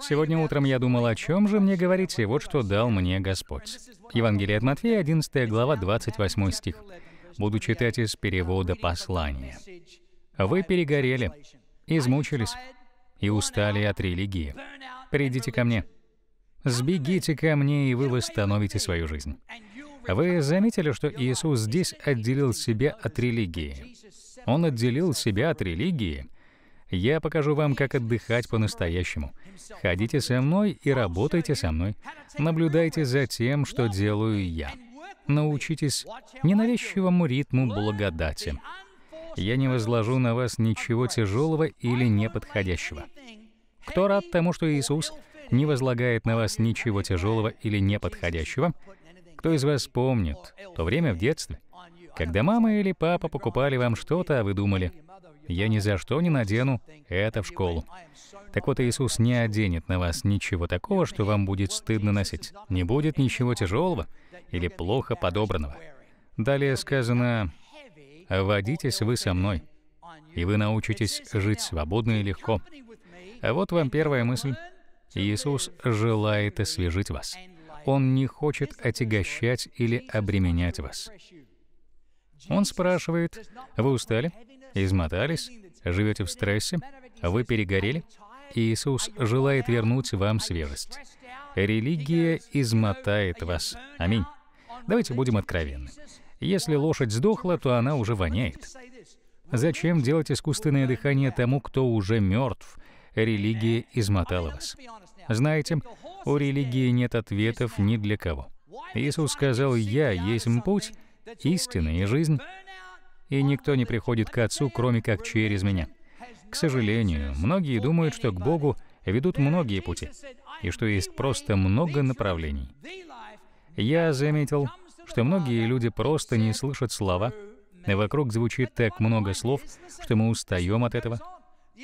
Сегодня утром я думал, о чем же мне говорить, и вот что дал мне Господь. Евангелие от Матфея, 11 глава, 28 стих. Буду читать из перевода послания. «Вы перегорели, измучились и устали от религии. Придите ко мне. Сбегите ко мне, и вы восстановите свою жизнь». Вы заметили, что Иисус здесь отделил себя от религии? Он отделил себя от религии я покажу вам, как отдыхать по-настоящему. Ходите со мной и работайте со мной. Наблюдайте за тем, что делаю я. Научитесь ненавязчивому ритму благодати. Я не возложу на вас ничего тяжелого или неподходящего. Кто рад тому, что Иисус не возлагает на вас ничего тяжелого или неподходящего? Кто из вас помнит то время в детстве, когда мама или папа покупали вам что-то, а вы думали, «Я ни за что не надену это в школу». Так вот, Иисус не оденет на вас ничего такого, что вам будет стыдно носить. Не будет ничего тяжелого или плохо подобранного. Далее сказано, «Водитесь вы со мной, и вы научитесь жить свободно и легко». А вот вам первая мысль. Иисус желает освежить вас. Он не хочет отягощать или обременять вас. Он спрашивает, «Вы устали? Измотались? Живете в стрессе? Вы перегорели?» Иисус желает вернуть вам свежесть. Религия измотает вас. Аминь. Давайте будем откровенны. Если лошадь сдохла, то она уже воняет. Зачем делать искусственное дыхание тому, кто уже мертв? Религия измотала вас. Знаете, у религии нет ответов ни для кого. Иисус сказал, «Я есть путь, истина и жизнь, и никто не приходит к Отцу, кроме как через меня. К сожалению, многие думают, что к Богу ведут многие пути, и что есть просто много направлений. Я заметил, что многие люди просто не слышат слова, и вокруг звучит так много слов, что мы устаем от этого.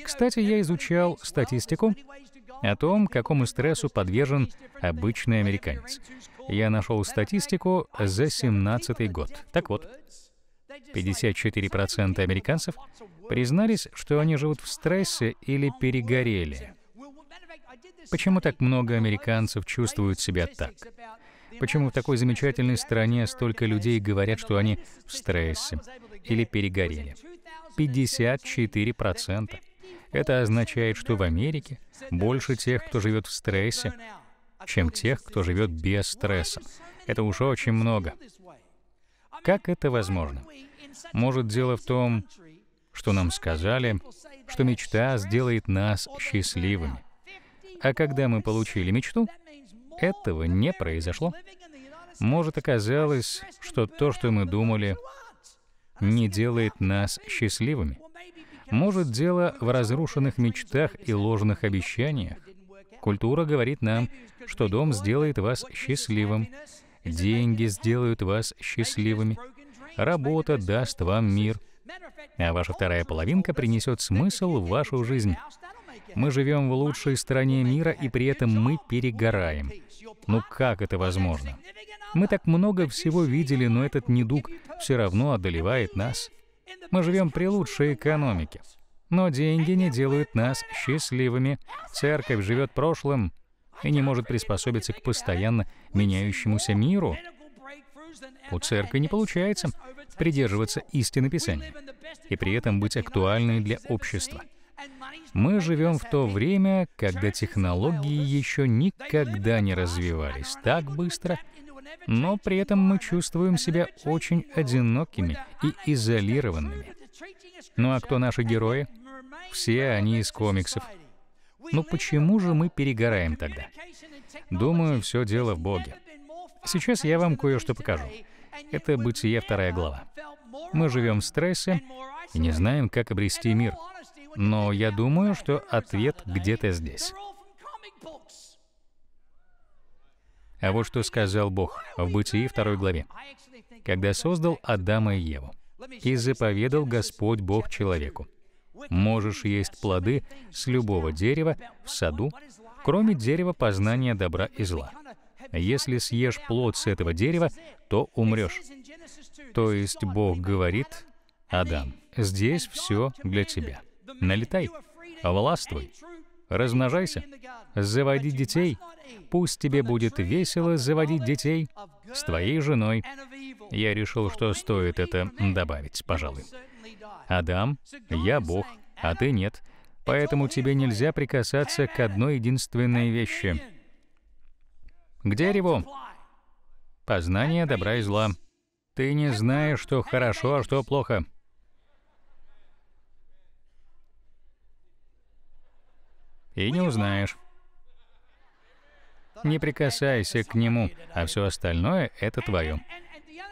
Кстати, я изучал статистику, о том, какому стрессу подвержен обычный американец. Я нашел статистику за 2017 год. Так вот, 54% американцев признались, что они живут в стрессе или перегорели. Почему так много американцев чувствуют себя так? Почему в такой замечательной стране столько людей говорят, что они в стрессе или перегорели? 54%. Это означает, что в Америке больше тех, кто живет в стрессе, чем тех, кто живет без стресса. Это уже очень много. Как это возможно? Может, дело в том, что нам сказали, что мечта сделает нас счастливыми. А когда мы получили мечту, этого не произошло. Может, оказалось, что то, что мы думали, не делает нас счастливыми. Может, дело в разрушенных мечтах и ложных обещаниях? Культура говорит нам, что дом сделает вас счастливым, деньги сделают вас счастливыми, работа даст вам мир, а ваша вторая половинка принесет смысл в вашу жизнь. Мы живем в лучшей стране мира, и при этом мы перегораем. Ну как это возможно? Мы так много всего видели, но этот недуг все равно одолевает нас. Мы живем при лучшей экономике. Но деньги не делают нас счастливыми. Церковь живет прошлым и не может приспособиться к постоянно меняющемуся миру. У церкви не получается придерживаться истины Писания и при этом быть актуальной для общества. Мы живем в то время, когда технологии еще никогда не развивались так быстро — но при этом мы чувствуем себя очень одинокими и изолированными. Ну а кто наши герои? Все они из комиксов. Но ну почему же мы перегораем тогда? Думаю, все дело в Боге. Сейчас я вам кое-что покажу. Это «Бытие» вторая глава. Мы живем в стрессе и не знаем, как обрести мир. Но я думаю, что ответ где-то здесь. А вот что сказал Бог в Бытии 2 главе, когда создал Адама и Еву. «И заповедал Господь Бог человеку, можешь есть плоды с любого дерева в саду, кроме дерева познания добра и зла. Если съешь плод с этого дерева, то умрешь». То есть Бог говорит, «Адам, здесь все для тебя. Налетай, властвуй, Размножайся. Заводи детей. Пусть тебе будет весело заводить детей с твоей женой. Я решил, что стоит это добавить, пожалуй. Адам, я Бог, а ты нет. Поэтому тебе нельзя прикасаться к одной единственной вещи. К дереву. Познание добра и зла. Ты не знаешь, что хорошо, а что плохо. и не узнаешь. Не прикасайся к нему, а все остальное — это твое.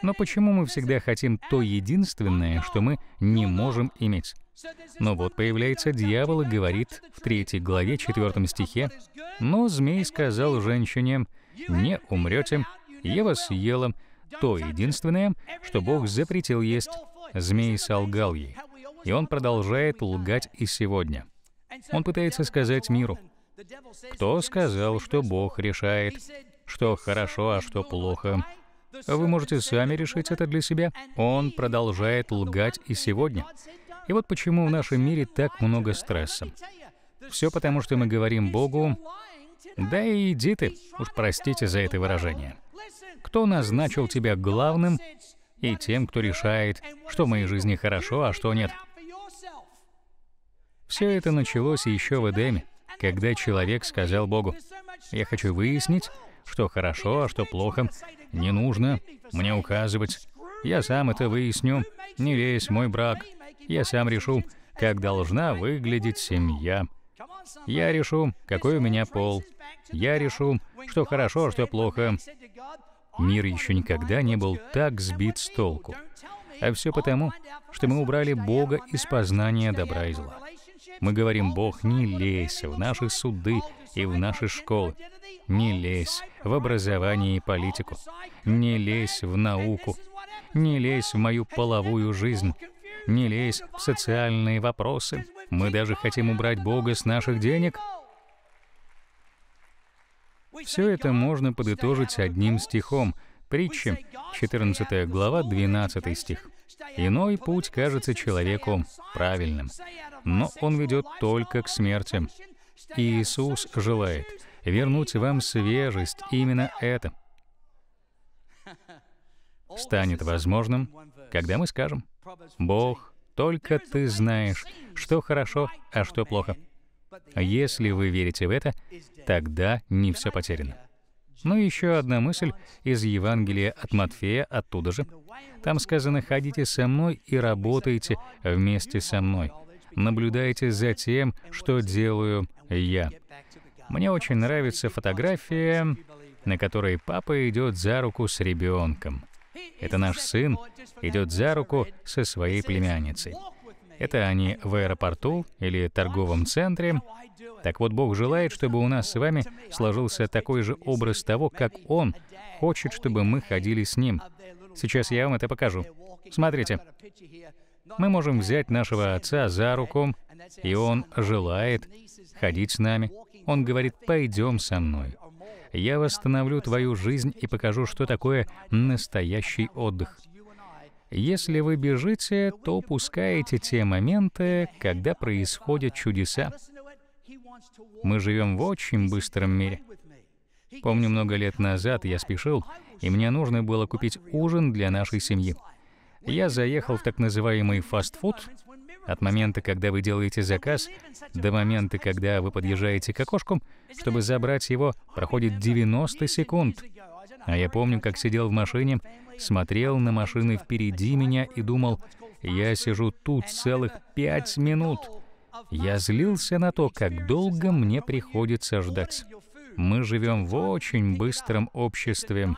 Но почему мы всегда хотим то единственное, что мы не можем иметь? Но вот появляется дьявол и говорит в 3 главе 4 стихе, «Но змей сказал женщине, не умрете, Ева съела то единственное, что Бог запретил есть». Змей солгал ей. И он продолжает лгать и сегодня. Он пытается сказать миру, кто сказал, что Бог решает, что хорошо, а что плохо? Вы можете сами решить это для себя. Он продолжает лгать и сегодня. И вот почему в нашем мире так много стресса. Все потому, что мы говорим Богу, да и иди ты, уж простите за это выражение. Кто назначил тебя главным и тем, кто решает, что в моей жизни хорошо, а что нет? Все это началось еще в Эдеме, когда человек сказал Богу, «Я хочу выяснить, что хорошо, а что плохо. Не нужно мне указывать. Я сам это выясню. Не лезь мой брак. Я сам решу, как должна выглядеть семья. Я решу, какой у меня пол. Я решу, что хорошо, а что плохо». Мир еще никогда не был так сбит с толку. А все потому, что мы убрали Бога из познания добра и зла. Мы говорим, Бог, не лезь в наши суды и в наши школы. Не лезь в образование и политику. Не лезь в науку. Не лезь в мою половую жизнь. Не лезь в социальные вопросы. Мы даже хотим убрать Бога с наших денег. Все это можно подытожить одним стихом. Притча, 14 глава, 12 стих. Иной путь кажется человеку правильным, но он ведет только к смерти. И Иисус желает вернуть вам свежесть именно это. Станет возможным, когда мы скажем, «Бог, только ты знаешь, что хорошо, а что плохо». Если вы верите в это, тогда не все потеряно. Ну и еще одна мысль из Евангелия от Матфея, оттуда же. Там сказано «Ходите со мной и работайте вместе со мной. Наблюдайте за тем, что делаю я». Мне очень нравится фотография, на которой папа идет за руку с ребенком. Это наш сын идет за руку со своей племянницей. Это они в аэропорту или торговом центре. Так вот, Бог желает, чтобы у нас с вами сложился такой же образ того, как Он хочет, чтобы мы ходили с Ним. Сейчас я вам это покажу. Смотрите. Мы можем взять нашего Отца за руку, и Он желает ходить с нами. Он говорит, «Пойдем со мной». Я восстановлю твою жизнь и покажу, что такое настоящий отдых. Если вы бежите, то упускаете те моменты, когда происходят чудеса. Мы живем в очень быстром мире. Помню, много лет назад я спешил, и мне нужно было купить ужин для нашей семьи. Я заехал в так называемый фастфуд. От момента, когда вы делаете заказ, до момента, когда вы подъезжаете к окошку, чтобы забрать его, проходит 90 секунд. А я помню, как сидел в машине, смотрел на машины впереди меня и думал, я сижу тут целых пять минут. Я злился на то, как долго мне приходится ждать. Мы живем в очень быстром обществе.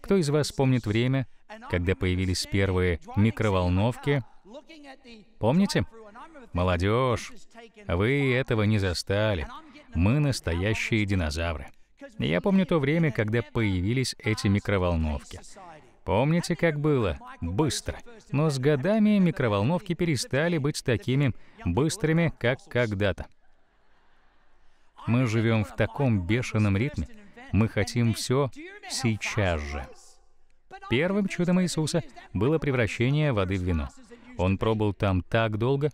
Кто из вас помнит время, когда появились первые микроволновки? Помните? Молодежь, вы этого не застали. Мы настоящие динозавры. Я помню то время, когда появились эти микроволновки. Помните, как было? Быстро. Но с годами микроволновки перестали быть такими быстрыми, как когда-то. Мы живем в таком бешеном ритме. Мы хотим все сейчас же. Первым чудом Иисуса было превращение воды в вино. Он пробыл там так долго,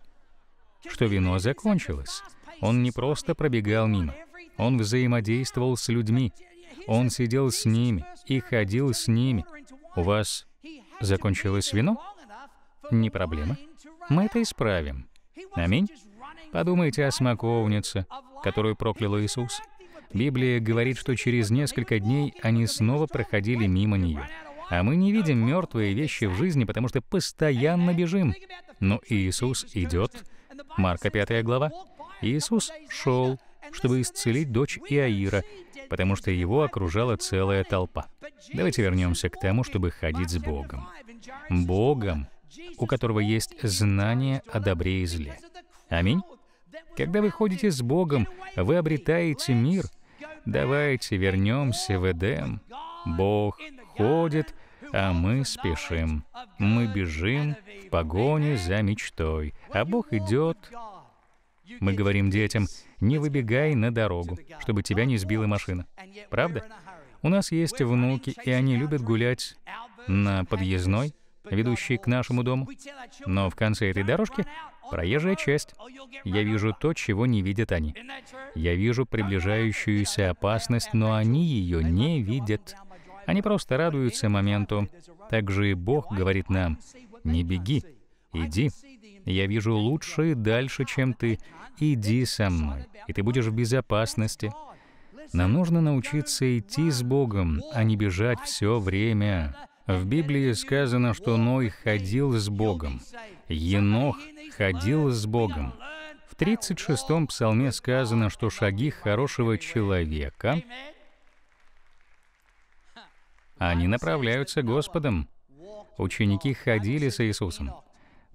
что вино закончилось. Он не просто пробегал мимо. Он взаимодействовал с людьми. Он сидел с ними и ходил с ними. У вас закончилось вино? Не проблема. Мы это исправим. Аминь. Подумайте о смоковнице, которую проклял Иисус. Библия говорит, что через несколько дней они снова проходили мимо нее. А мы не видим мертвые вещи в жизни, потому что постоянно бежим. Но Иисус идет. Марка 5 глава. Иисус шел, чтобы исцелить дочь Иаира, потому что его окружала целая толпа. Давайте вернемся к тому, чтобы ходить с Богом. Богом, у которого есть знание о добре и зле. Аминь. Когда вы ходите с Богом, вы обретаете мир. Давайте вернемся в Эдем. Бог ходит, а мы спешим. Мы бежим в погоне за мечтой, а Бог идет мы говорим детям, не выбегай на дорогу, чтобы тебя не сбила машина. Правда? У нас есть внуки, и они любят гулять на подъездной, ведущей к нашему дому. Но в конце этой дорожки проезжая часть. Я вижу то, чего не видят они. Я вижу приближающуюся опасность, но они ее не видят. Они просто радуются моменту. Также и Бог говорит нам, не беги, иди, я вижу лучше и дальше, чем ты. Иди со мной, и ты будешь в безопасности. Нам нужно научиться идти с Богом, а не бежать все время. В Библии сказано, что Ной ходил с Богом. Енох ходил с Богом. В 36-м псалме сказано, что шаги хорошего человека, они направляются Господом. Ученики ходили с Иисусом.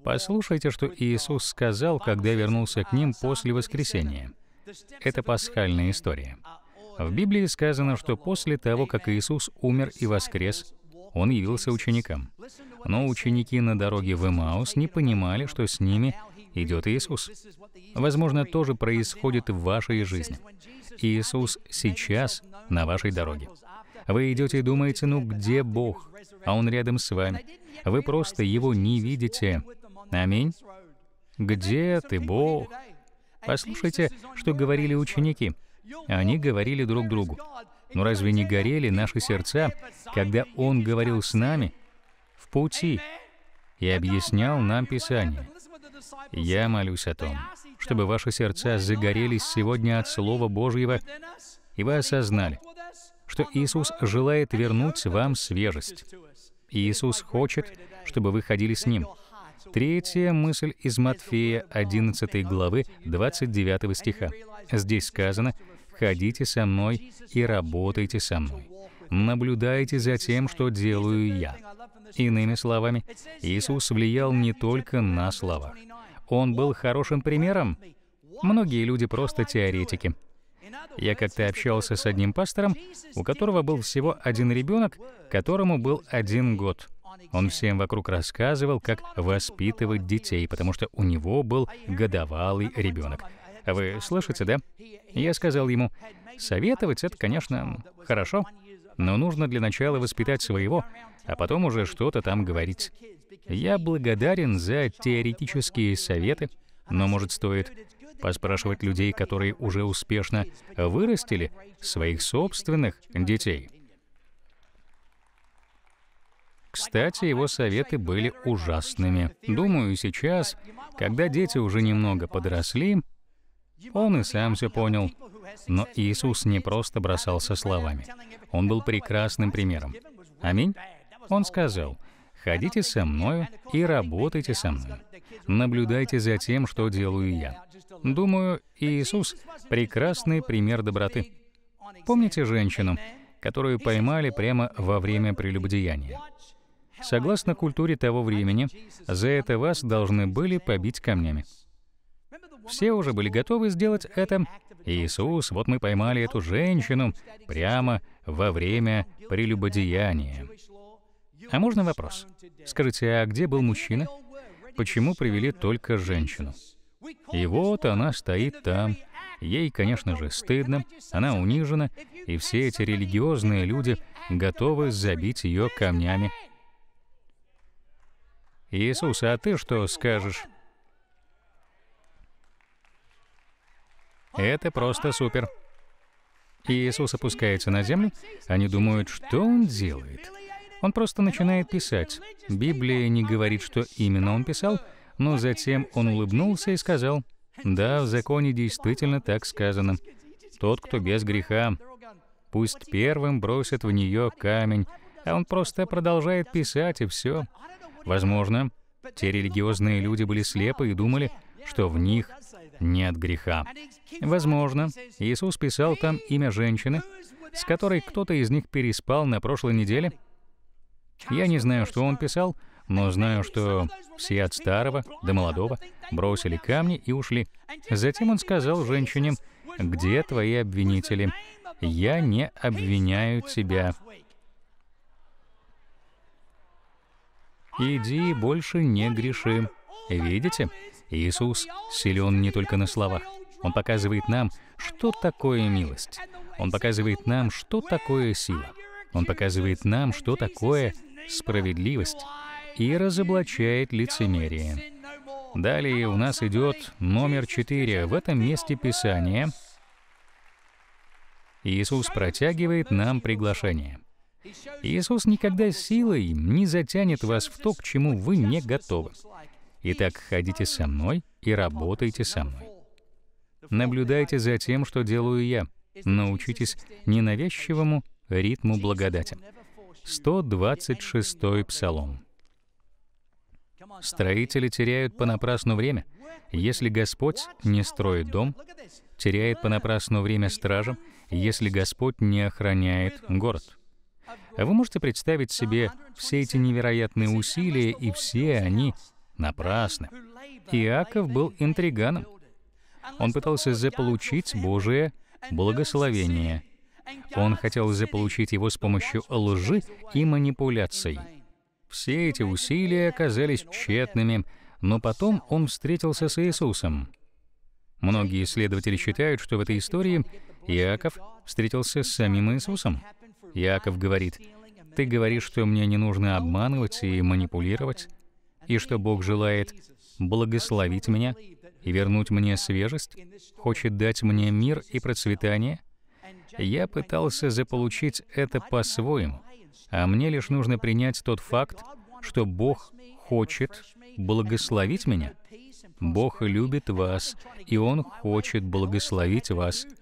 Послушайте, что Иисус сказал, когда вернулся к ним после воскресения. Это пасхальная история. В Библии сказано, что после того, как Иисус умер и воскрес, Он явился ученикам. Но ученики на дороге в Имаус не понимали, что с ними идет Иисус. Возможно, тоже происходит в вашей жизни. Иисус сейчас на вашей дороге. Вы идете и думаете, ну где Бог? А Он рядом с вами. Вы просто Его не видите, Аминь. Где ты, Бог? Послушайте, что говорили ученики. Они говорили друг другу. Но разве не горели наши сердца, когда Он говорил с нами в пути и объяснял нам Писание? Я молюсь о том, чтобы ваши сердца загорелись сегодня от Слова Божьего, и вы осознали, что Иисус желает вернуть вам свежесть. Иисус хочет, чтобы вы ходили с Ним. Третья мысль из Матфея 11 главы 29 стиха. Здесь сказано «Ходите со мной и работайте со мной. Наблюдайте за тем, что делаю я». Иными словами, Иисус влиял не только на слова. Он был хорошим примером. Многие люди просто теоретики. Я как-то общался с одним пастором, у которого был всего один ребенок, которому был один год. Он всем вокруг рассказывал, как воспитывать детей, потому что у него был годовалый ребенок. А вы слышите, да? Я сказал ему, советовать — это, конечно, хорошо, но нужно для начала воспитать своего, а потом уже что-то там говорить. Я благодарен за теоретические советы, но, может, стоит поспрашивать людей, которые уже успешно вырастили своих собственных детей. Кстати, его советы были ужасными. Думаю, сейчас, когда дети уже немного подросли, он и сам все понял. Но Иисус не просто бросался словами. Он был прекрасным примером. Аминь. Он сказал, «Ходите со мною и работайте со мной. Наблюдайте за тем, что делаю я». Думаю, Иисус — прекрасный пример доброты. Помните женщину, которую поймали прямо во время прелюбодеяния? Согласно культуре того времени, за это вас должны были побить камнями. Все уже были готовы сделать это. Иисус, вот мы поймали эту женщину прямо во время прелюбодеяния. А можно вопрос? Скажите, а где был мужчина? Почему привели только женщину? И вот она стоит там. Ей, конечно же, стыдно, она унижена, и все эти религиозные люди готовы забить ее камнями «Иисус, а ты что скажешь?» Это просто супер. Иисус опускается на землю, они думают, что он делает. Он просто начинает писать. Библия не говорит, что именно он писал, но затем он улыбнулся и сказал, «Да, в законе действительно так сказано. Тот, кто без греха, пусть первым бросит в нее камень». А он просто продолжает писать, и все. Возможно, те религиозные люди были слепы и думали, что в них нет греха. Возможно, Иисус писал там имя женщины, с которой кто-то из них переспал на прошлой неделе. Я не знаю, что он писал, но знаю, что все от старого до молодого бросили камни и ушли. Затем он сказал женщине, «Где твои обвинители? Я не обвиняю тебя. иди и больше не греши. Видите, Иисус силен не только на словах. Он показывает нам, что такое милость. Он показывает нам, что такое сила. Он показывает нам, что такое справедливость и разоблачает лицемерие. Далее у нас идет номер четыре В этом месте Писания Иисус протягивает нам приглашение. Иисус никогда силой не затянет вас в то, к чему вы не готовы. Итак, ходите со мной и работайте со мной. Наблюдайте за тем, что делаю я. Научитесь ненавязчивому ритму благодати. 126-й Псалом. Строители теряют понапрасну время. Если Господь не строит дом, теряет понапрасну время стражам, если Господь не охраняет город. Вы можете представить себе все эти невероятные усилия, и все они напрасны. Иаков был интриганом. Он пытался заполучить Божие благословение. Он хотел заполучить его с помощью лжи и манипуляций. Все эти усилия оказались тщетными, но потом он встретился с Иисусом. Многие исследователи считают, что в этой истории Иаков встретился с самим Иисусом. Яков говорит, «Ты говоришь, что мне не нужно обманывать и манипулировать, и что Бог желает благословить меня и вернуть мне свежесть, хочет дать мне мир и процветание. Я пытался заполучить это по-своему, а мне лишь нужно принять тот факт, что Бог хочет благословить меня. Бог любит вас, и Он хочет благословить вас —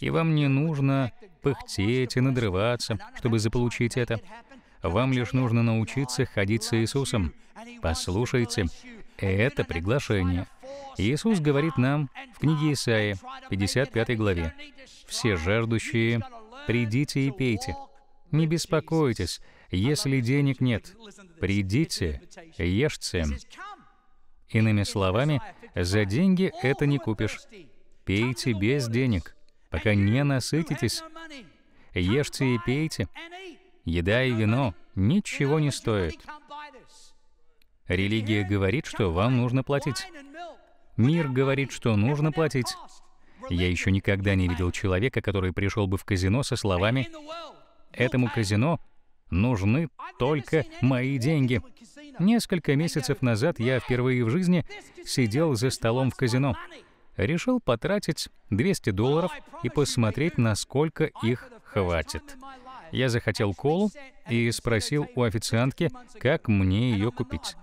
и вам не нужно пыхтеть и надрываться, чтобы заполучить это. Вам лишь нужно научиться ходить с Иисусом. Послушайте, это приглашение. Иисус говорит нам в книге Исаии, 55 главе, «Все жаждущие, придите и пейте. Не беспокойтесь, если денег нет. Придите, ешьте». Иными словами, за деньги это не купишь. Пейте без денег пока не насытитесь. Ешьте и пейте. Еда и вино ничего не стоят. Религия говорит, что вам нужно платить. Мир говорит, что нужно платить. Я еще никогда не видел человека, который пришел бы в казино со словами «Этому казино нужны только мои деньги». Несколько месяцев назад я впервые в жизни сидел за столом в казино решил потратить 200 долларов и посмотреть, насколько их хватит. Я захотел колу и спросил у официантки, как мне ее купить.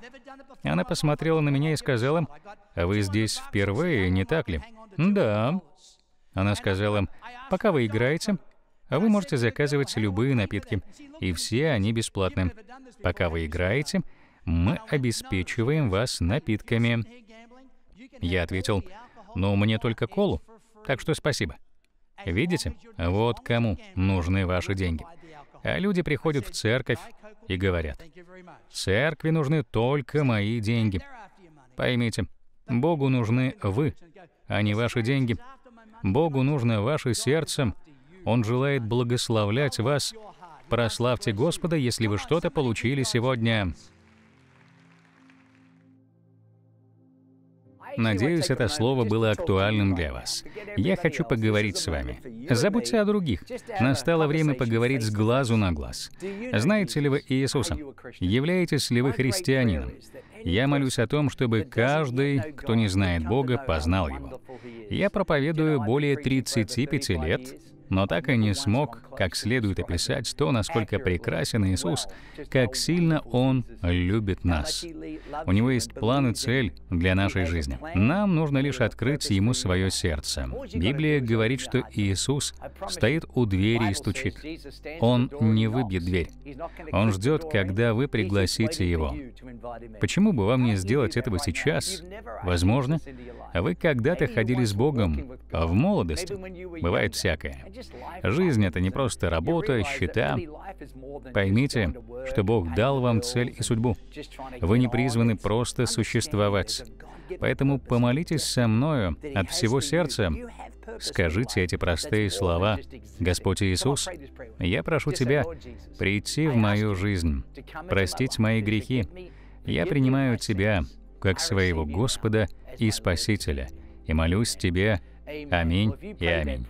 Она посмотрела на меня и сказала, «А «Вы здесь впервые, не так ли?» «Да». Она сказала, «Пока вы играете, а вы можете заказывать любые напитки, и все они бесплатны. Пока вы играете, мы обеспечиваем вас напитками». Я ответил, но мне только колу, так что спасибо. Видите, вот кому нужны ваши деньги. А люди приходят в церковь и говорят, «Церкви нужны только мои деньги». Поймите, Богу нужны вы, а не ваши деньги. Богу нужно ваше сердце. Он желает благословлять вас. Прославьте Господа, если вы что-то получили сегодня. Надеюсь, это слово было актуальным для вас. Я хочу поговорить с вами. Забудьте о других. Настало время поговорить с глазу на глаз. Знаете ли вы Иисуса? Являетесь ли вы христианином? Я молюсь о том, чтобы каждый, кто не знает Бога, познал Его. Я проповедую более 35 лет но так и не смог как следует описать то, насколько прекрасен Иисус, как сильно Он любит нас. У Него есть план и цель для нашей жизни. Нам нужно лишь открыть Ему свое сердце. Библия говорит, что Иисус стоит у двери и стучит. Он не выбьет дверь. Он ждет, когда вы пригласите Его. Почему бы вам не сделать этого сейчас? Возможно, вы когда-то ходили с Богом в молодости. Бывает всякое. Жизнь — это не просто работа, счета. Поймите, что Бог дал вам цель и судьбу. Вы не призваны просто существовать. Поэтому помолитесь со мною от всего сердца. Скажите эти простые слова. «Господь Иисус, я прошу Тебя прийти в мою жизнь, простить мои грехи. Я принимаю Тебя как своего Господа и Спасителя и молюсь Тебе. Аминь и аминь.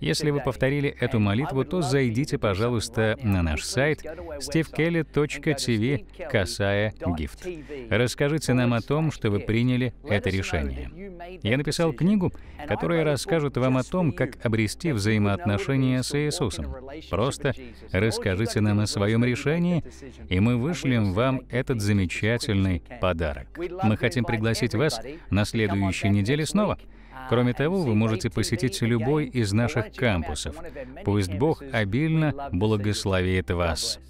Если вы повторили эту молитву, то зайдите, пожалуйста, на наш сайт stevekelly.tv, касая гифт. Расскажите нам о том, что вы приняли это решение. Я написал книгу, которая расскажет вам о том, как обрести взаимоотношения с Иисусом. Просто расскажите нам о своем решении, и мы вышлем вам этот замечательный подарок. Мы хотим пригласить вас на следующей неделе снова. Кроме того, вы можете посетить любой из наших кампусов. Пусть Бог обильно благословит вас.